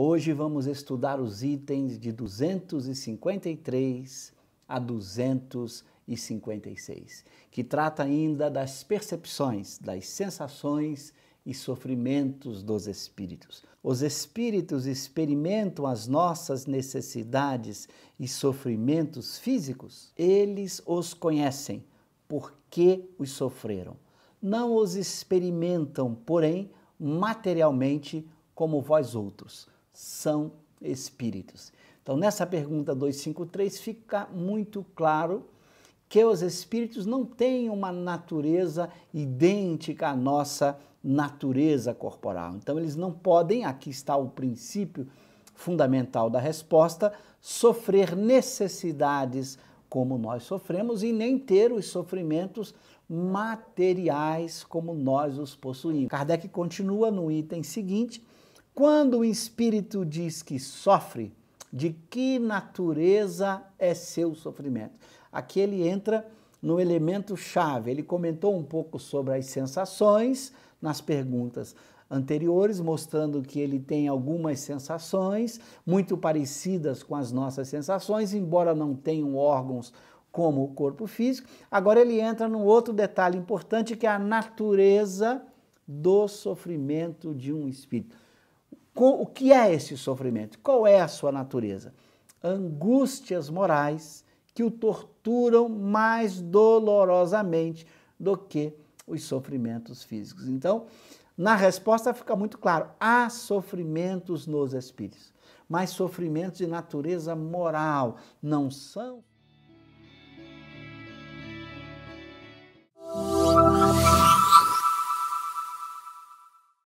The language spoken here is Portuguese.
Hoje vamos estudar os itens de 253 a 256, que trata ainda das percepções, das sensações e sofrimentos dos espíritos. Os espíritos experimentam as nossas necessidades e sofrimentos físicos. Eles os conhecem porque os sofreram. Não os experimentam, porém, materialmente como vós outros são espíritos. Então, nessa pergunta 253, fica muito claro que os espíritos não têm uma natureza idêntica à nossa natureza corporal. Então, eles não podem, aqui está o princípio fundamental da resposta, sofrer necessidades como nós sofremos e nem ter os sofrimentos materiais como nós os possuímos. Kardec continua no item seguinte quando o espírito diz que sofre, de que natureza é seu sofrimento? Aqui ele entra no elemento chave. Ele comentou um pouco sobre as sensações nas perguntas anteriores, mostrando que ele tem algumas sensações muito parecidas com as nossas sensações, embora não tenham órgãos como o corpo físico. Agora ele entra num outro detalhe importante que é a natureza do sofrimento de um espírito o que é esse sofrimento? Qual é a sua natureza? Angústias morais que o torturam mais dolorosamente do que os sofrimentos físicos. Então, na resposta fica muito claro: há sofrimentos nos espíritos, mas sofrimentos de natureza moral não são.